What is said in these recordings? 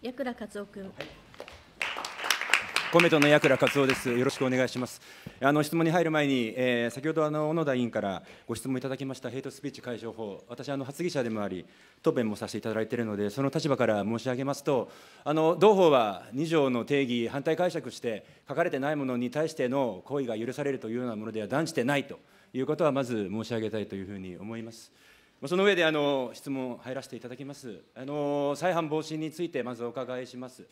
矢倉克夫君。はい公明党の矢倉克夫です。よろしくお願いします。あの質問に入る前に、えー、先ほどあの小野田委員からご質問いただきましたヘイトスピーチ解消法、私あの発議者でもあり答弁もさせていただいているので、その立場から申し上げますと、あの同法は2条の定義反対解釈して書かれてないものに対しての行為が許されるというようなものでは断じてないということはまず申し上げたいというふうに思います。その上であの質問入らせていただきます。あの再犯防止についてまずお伺いします。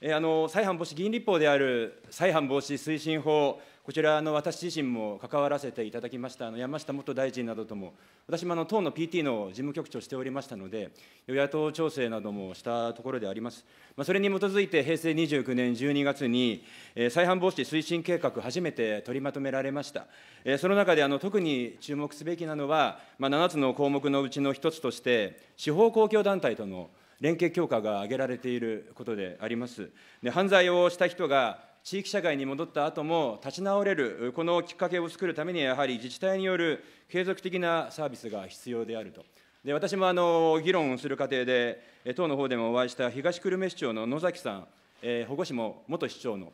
えあの再犯防止議員立法である再犯防止推進法こちらの私自身も関わらせていただきましたあの山下元大臣などとも、私もあの党の PT の事務局長をしておりましたので、与野党調整などもしたところであります。まあ、それに基づいて、平成29年12月に、えー、再犯防止推進計画、初めて取りまとめられました。えー、その中であの特に注目すべきなのは、まあ、7つの項目のうちの1つとして、司法公共団体との連携強化が挙げられていることであります。で犯罪をした人が地域社会に戻った後も立ち直れる、このきっかけを作るためには、やはり自治体による継続的なサービスが必要であると。で私もあの議論をする過程で、党の方でもお会いした東久留米市長の野崎さん、えー、保護司も元市長の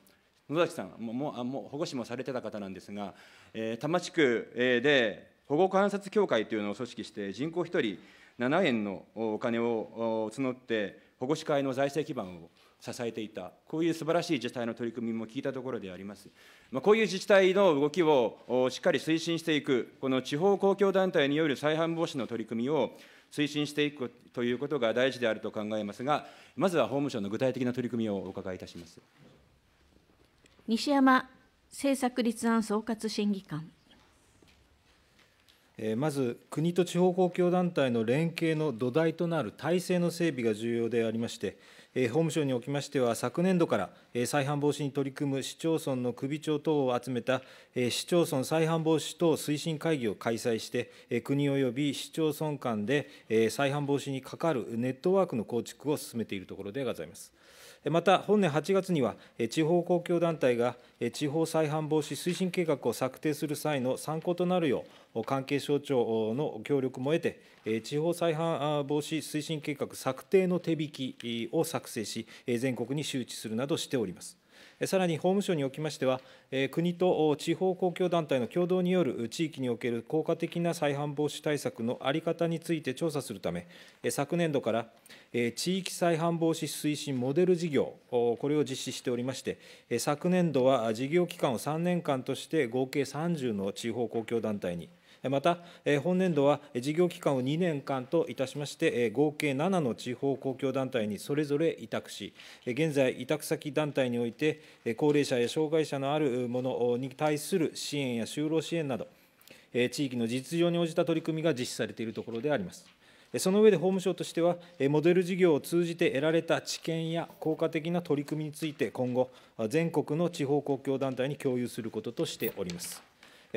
野崎さんももうあもう保護司もされてた方なんですが、えー、多摩地区で、保護観察協会というのを組織して、人口1人7円のお金を募って、保護司会の財政基盤を支えていた、こういう素晴らしい自治体の取り組みも聞いたところであります。まあ、こういう自治体の動きをしっかり推進していく、この地方公共団体による再犯防止の取り組みを推進していくということが大事であると考えますが、まずは法務省の具体的な取り組みをお伺いいたします西山政策立案総括審議官。まず国と地方公共団体の連携の土台となる体制の整備が重要でありまして、法務省におきましては、昨年度から再犯防止に取り組む市町村の首長等を集めた市町村再犯防止等推進会議を開催して、国および市町村間で再犯防止にかかるネットワークの構築を進めているところでございます。また、本年8月には、地方公共団体が地方再犯防止推進計画を策定する際の参考となるよう、関係省庁の協力も得て、地方再犯防止推進計画策定の手引きを作成し、全国に周知するなどしております。さらに法務省におきましては、国と地方公共団体の共同による地域における効果的な再犯防止対策の在り方について調査するため、昨年度から地域再犯防止推進モデル事業、これを実施しておりまして、昨年度は事業期間を3年間として合計30の地方公共団体に、また、本年度は事業期間を2年間といたしまして、合計7の地方公共団体にそれぞれ委託し、現在、委託先団体において、高齢者や障害者のあるものに対する支援や就労支援など、地域の実情に応じた取り組みが実施されているところであります。その上で法務省としては、モデル事業を通じて得られた知見や効果的な取り組みについて、今後、全国の地方公共団体に共有することとしております。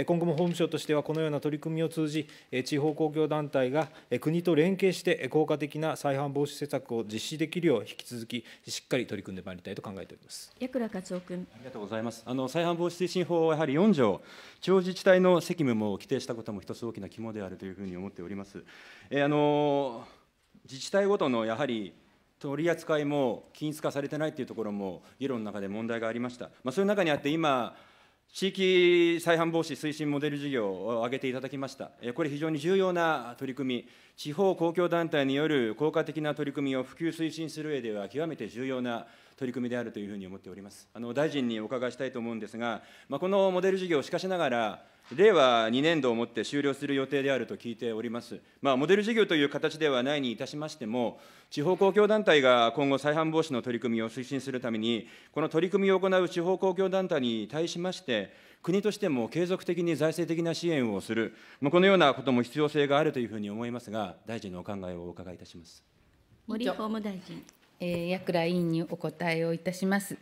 今後も法務省としては、このような取り組みを通じ、地方公共団体が国と連携して効果的な再犯防止施策を実施できるよう、引き続きしっかり取り組んでまいりたいと考えております矢倉克夫君。ありがとうございます。あの再犯防止推進法はやはり4条、地方自治体の責務も規定したことも一つ大きな肝であるというふうに思っております。えあの自治体ごとのやはり取り扱いも均一化されてないというところも、議論の中で問題がありました。まあ、そういう中にあって今地域再犯防止推進モデル事業を挙げていただきました。これ非常に重要な取り組み、地方公共団体による効果的な取り組みを普及推進する上では極めて重要な取り組みであるというふうに思っております。あの大臣にお伺いしたいと思うんですが、まあ、このモデル事業、しかしながら、令和2年度をもって終了する予定であると聞いております。まあ、モデル事業という形ではないにいたしましても、地方公共団体が今後、再犯防止の取り組みを推進するために、この取り組みを行う地方公共団体に対しまして、国としても継続的に財政的な支援をする、まあ、このようなことも必要性があるというふうに思いますが、大臣のお考えをお伺いいたします。森法務大臣。えー、薬倉委員にお答えをいたします。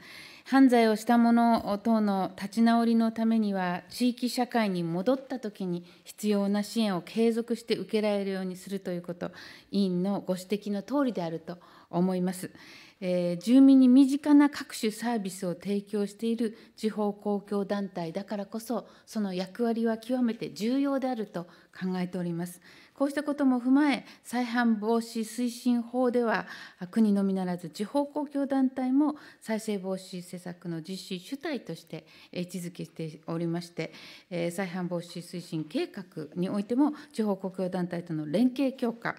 犯罪をした者等の立ち直りのためには、地域社会に戻ったときに必要な支援を継続して受けられるようにするということ、委員のご指摘の通りであると思います。えー、住民に身近な各種サービスを提供している地方公共団体だからこそ、その役割は極めて重要であると考えております。こうしたことも踏まえ、再犯防止推進法では、国のみならず地方公共団体も再生防止施策の実施主体として位置づけしておりまして、再犯防止推進計画においても、地方公共団体との連携強化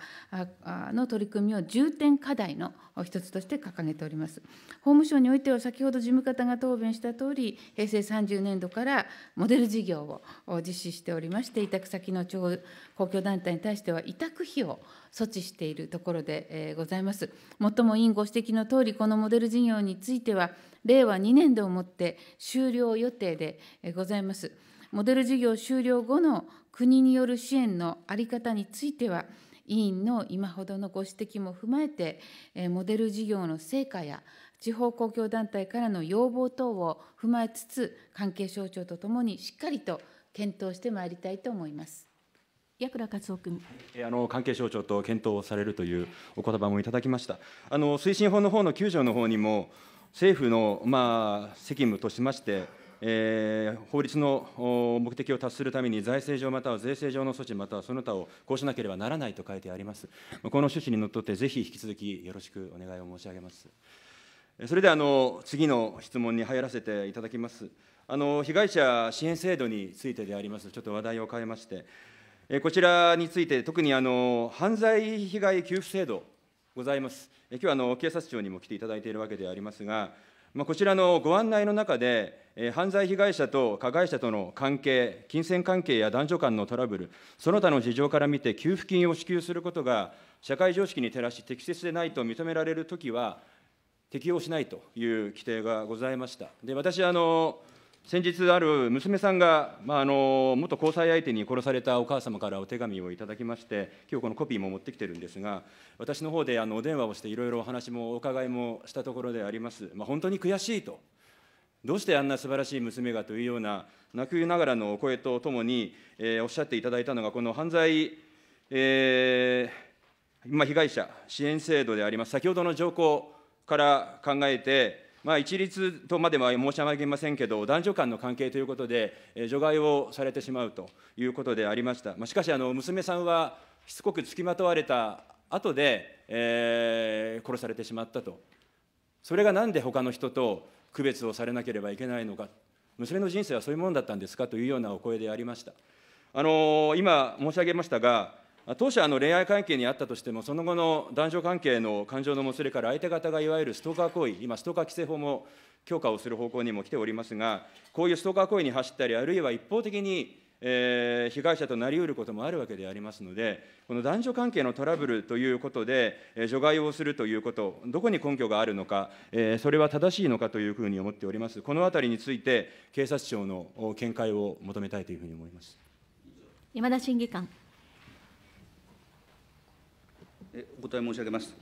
の取り組みを重点課題の一つとして掲げております。法務省においては、先ほど事務方が答弁したとおり、平成30年度からモデル事業を実施しておりまして、委託先の地方公共団体に対しては、委託費を措置しているところでございます。もっとも委員ご指摘のとおり、このモデル事業については、令和2年度をもって終了予定でございます。モデル事業終了後の国による支援の在り方については、委員の今ほどのご指摘も踏まえて、モデル事業の成果や地方公共団体からの要望等を踏まえつつ、関係省庁とともにしっかりと検討してまいりたいと思います。矢倉克夫君あの関係省庁と検討されるというお言葉もいただきました。あの推進法の方の9条の方にも、政府の、まあ、責務としまして、えー、法律の目的を達するために、財政上または税制上の措置、またはその他をこうしなければならないと書いてあります。この趣旨にのっとって、ぜひ引き続きよろしくお願いを申し上げます。それであの次の質問に入らせていただきます。あの被害者支援制度についてであります、ちょっと話題を変えまして、えこちらについて、特にあの犯罪被害給付制度ございます。え今日はあの警察庁にも来ていただいているわけでありますが、こちらのご案内の中で、犯罪被害者と加害者との関係、金銭関係や男女間のトラブル、その他の事情から見て、給付金を支給することが社会常識に照らし、適切でないと認められるときは、適用しないという規定がございました。で私あの先日、ある娘さんが、まあ、あの元交際相手に殺されたお母様からお手紙をいただきまして、今日このコピーも持ってきてるんですが、私の方であお電話をして、いろいろお話もお伺いもしたところであります、まあ、本当に悔しいと、どうしてあんな素晴らしい娘がというような、泣くながらのお声とともに、えー、おっしゃっていただいたのが、この犯罪、えー被害者支援制度であります、先ほどの条項から考えて、まあ、一律とまでは申し上げませんけど、男女間の関係ということで、除外をされてしまうということでありました。まあ、しかしあの、娘さんはしつこく付きまとわれた後で、えー、殺されてしまったと、それがなんで他の人と区別をされなければいけないのか、娘の人生はそういうものだったんですかというようなお声でありました。あのー、今申し上げましたが当社、恋愛関係にあったとしても、その後の男女関係の感情のもつれから、相手方がいわゆるストーカー行為、今、ストーカー規制法も強化をする方向にも来ておりますが、こういうストーカー行為に走ったり、あるいは一方的に、えー、被害者となりうることもあるわけでありますので、この男女関係のトラブルということで、えー、除外をするということ、どこに根拠があるのか、えー、それは正しいのかというふうに思っております。このあたりについて、警察庁の見解を求めたいというふうに思います。山田審議官。お答え申し上げます。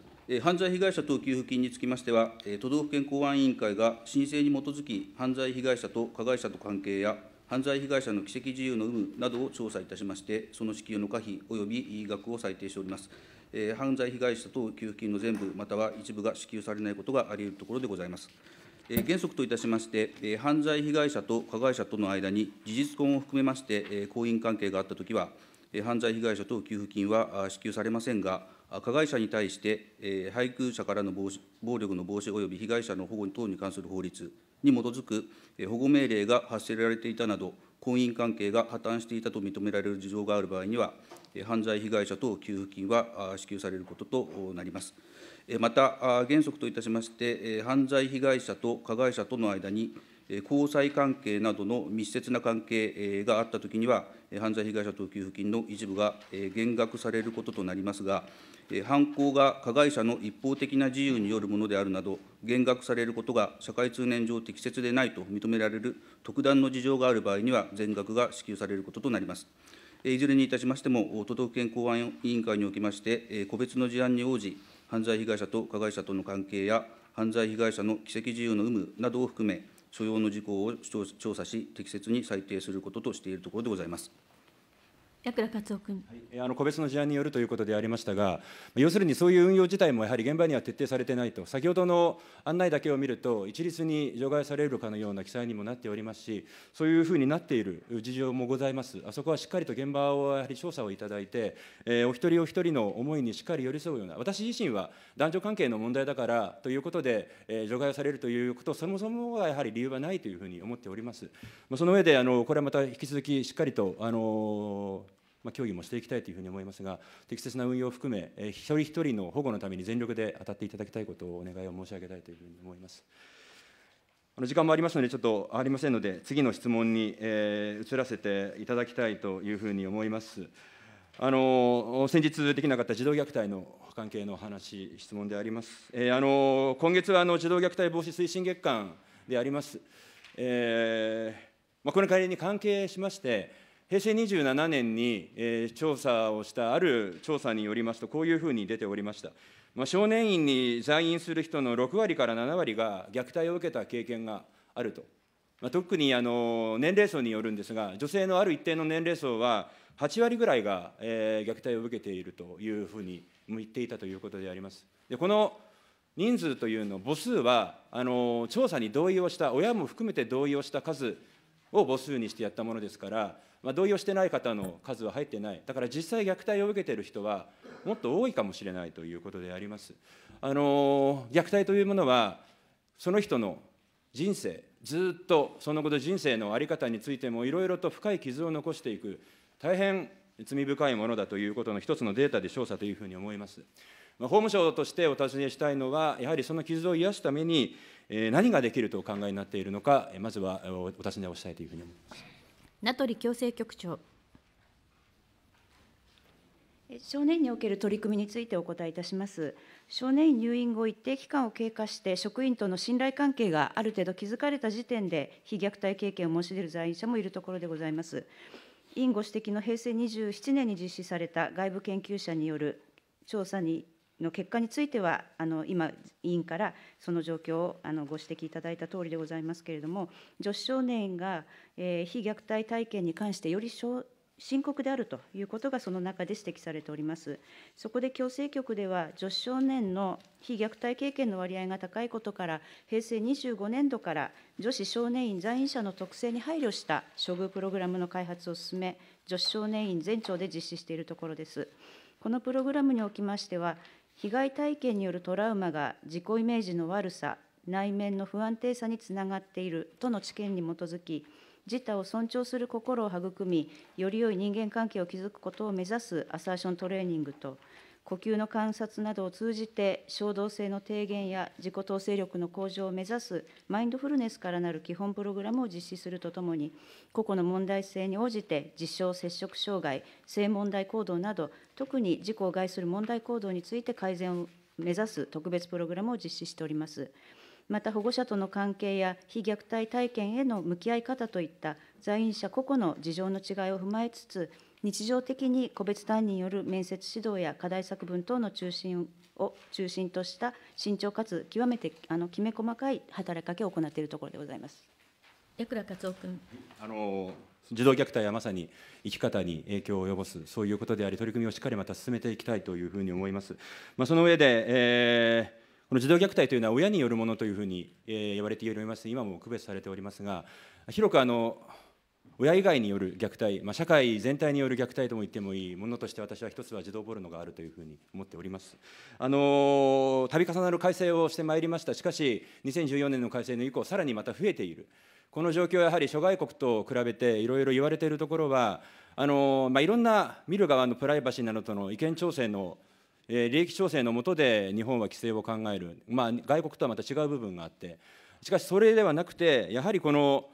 犯罪被害者等給付金につきましては、都道府県公安委員会が申請に基づき、犯罪被害者と加害者と関係や、犯罪被害者の奇跡自由の有無などを調査いたしまして、その支給の可否及び額を裁定しております。犯罪被害者等給付金の全部、または一部が支給されないことがあり得るところでございます。原則といたしまして、犯罪被害者と加害者との間に事実婚を含めまして、婚姻関係があったときは、犯罪被害者等給付金は支給されませんが、加害者に対して、配偶者からの暴力の防止及び被害者の保護等に関する法律に基づく保護命令が発せられていたなど、婚姻関係が破綻していたと認められる事情がある場合には、犯罪被害者等給付金は支給されることとなります。また、原則といたしまして、犯罪被害者と加害者との間に、交際関係などの密接な関係があったときには、犯罪被害者等給付金の一部が減額されることとなりますが、犯行が加害者の一方的な自由によるものであるなど、減額されることが社会通念上適切でないと認められる特段の事情がある場合には、全額が支給されることとなります。いずれにいたしましても、都道府県公安委員会におきまして、個別の事案に応じ、犯罪被害者と加害者との関係や、犯罪被害者の奇跡事由の有無などを含め、所要の事項を調査し、適切に裁定することとしているところでございます。矢倉克夫君、はい、あの個別の事案によるということでありましたが、要するにそういう運用自体もやはり現場には徹底されてないと、先ほどの案内だけを見ると、一律に除外されるかのような記載にもなっておりますし、そういうふうになっている事情もございます、あそこはしっかりと現場をやはり調査をいただいて、えー、お一人お一人の思いにしっかり寄り添うような、私自身は男女関係の問題だからということで、えー、除外をされるということ、そもそもはやはり理由はないというふうに思っております。その上であのこれはまた引き続きしっかりとあのまあ、協議もしていきたいというふうに思いますが、適切な運用を含め、えー、一人一人の保護のために全力で当たっていただきたいことをお願いを申し上げたいというふうに思います。あの時間もありますので、ちょっとありませんので、次の質問に、えー、移らせていただきたいというふうに思います。あの先日できなかった児童虐待の関係の話、質問であります。えー、あの今月はあの児童虐待防止推進月間であります。えーまあ、これに関係しまして、平成27年に、えー、調査をしたある調査によりますと、こういうふうに出ておりました。まあ、少年院に在院する人の6割から7割が虐待を受けた経験があると。まあ、特にあの年齢層によるんですが、女性のある一定の年齢層は、8割ぐらいが、えー、虐待を受けているというふうに言っていたということであります。でこの人数というの、母数はあの調査に同意をした、親も含めて同意をした数を母数にしてやったものですから、まあ、同意をしてない方の数は入ってない、だから実際、虐待を受けている人はもっと多いかもしれないということであります。あの虐待というものは、その人の人生、ずっとそのこと、人生の在り方についても、いろいろと深い傷を残していく、大変罪深いものだということの一つのデータで調査というふうに思います。まあ、法務省としてお尋ねしたいのは、やはりその傷を癒すために、何ができるとお考えになっているのか、まずはお尋ねをしたいというふうに思います。名取共生局長少年における取り組みについてお答えいたします。少年院入院後、一定期間を経過して、職員との信頼関係がある程度築かれた時点で、被虐待経験を申し出る在院者もいるところでございます。委員ご指摘の平成27年に実施された外部研究者による調査にの結果については、あの今、委員からその状況をあのご指摘いただいたとおりでございますけれども、女子少年が、えー、虐待体験に関して、より深刻であるということがその中で指摘されております。そこで矯正局では、女子少年の非虐待経験の割合が高いことから、平成25年度から女子少年院在院者の特性に配慮した処遇プログラムの開発を進め、女子少年院全庁で実施しているところです。このプログラムにおきましては、被害体験によるトラウマが自己イメージの悪さ内面の不安定さにつながっているとの知見に基づき自他を尊重する心を育みより良い人間関係を築くことを目指すアサーショントレーニングと呼吸の観察などを通じて衝動性の低減や自己統制力の向上を目指すマインドフルネスからなる基本プログラムを実施するとともに個々の問題性に応じて実証接触障害性問題行動など特に自己を害する問題行動について改善を目指す特別プログラムを実施しております。また保護者との関係や非虐待体験への向き合い方といった在院者個々の事情の違いを踏まえつつ日常的に個別担任による面接指導や課題作文等の中心を中心とした慎重かつ極めてあのきめ細かい働きかけを行っているところでございます。矢倉克夫君あの児童虐待はまさに生き方に影響を及ぼす、そういうことであり、取り組みをしっかりまた進めていきたいというふうに思います。まあ、その上で、えーこの児童虐待というのは親によるものというふうに、えー、言われておりまて、今も区別されておりますが広くあの親以外による虐待、まあ、社会全体による虐待とも言ってもいいものとして私は一つは児童ポルノがあるというふうに思っております。あの度重なる改正をしてまいりました、しかし、2014年の改正の以降、さらにまた増えている、この状況はやはり諸外国と比べていろいろ言われているところは、あのまあ、いろんな見る側のプライバシーなどとの意見調整のえー、利益調整の下で日本は規制を考える、まあ、外国とはまた違う部分があって、しかしそれではなくて、やはりこの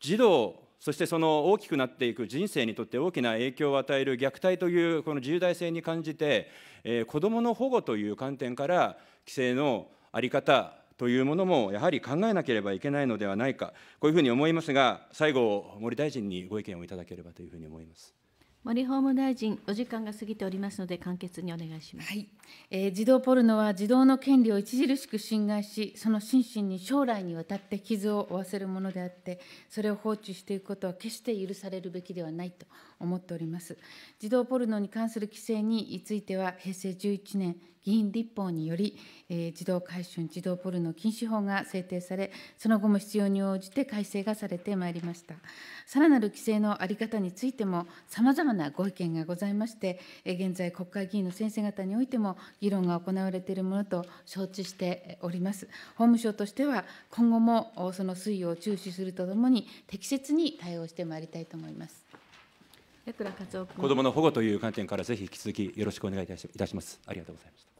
児童そしてその大きくなっていく人生にとって大きな影響を与える虐待というこの重大性に感じて、えー、子どもの保護という観点から規制の在り方というものもやはり考えなければいけないのではないかこういうふうに思いますが最後森大臣にご意見をいただければというふうに思います。森法務大臣、お時間が過ぎておりますので、簡潔にお願いします、はいえー、児童ポルノは児童の権利を著しく侵害し、その心身に将来にわたって傷を負わせるものであって、それを放置していくことは決して許されるべきではないと思っております。児童ポルノに関する規制については、平成11年議員立法により、え児童回収、児童ポルノ禁止法が制定され、その後も必要に応じて改正がされてまいりました。さらなる規制の在り方についても、さまざまなご意見がございまして、え現在、国会議員の先生方においても議論が行われているものと承知しております。法務省としては、今後もその推移を注視するとともに、適切に対応してまいりたいと思います。矢倉和子どもの保護という観点から、ぜひ引き続きよろしくお願いいたします。ありがとうございました。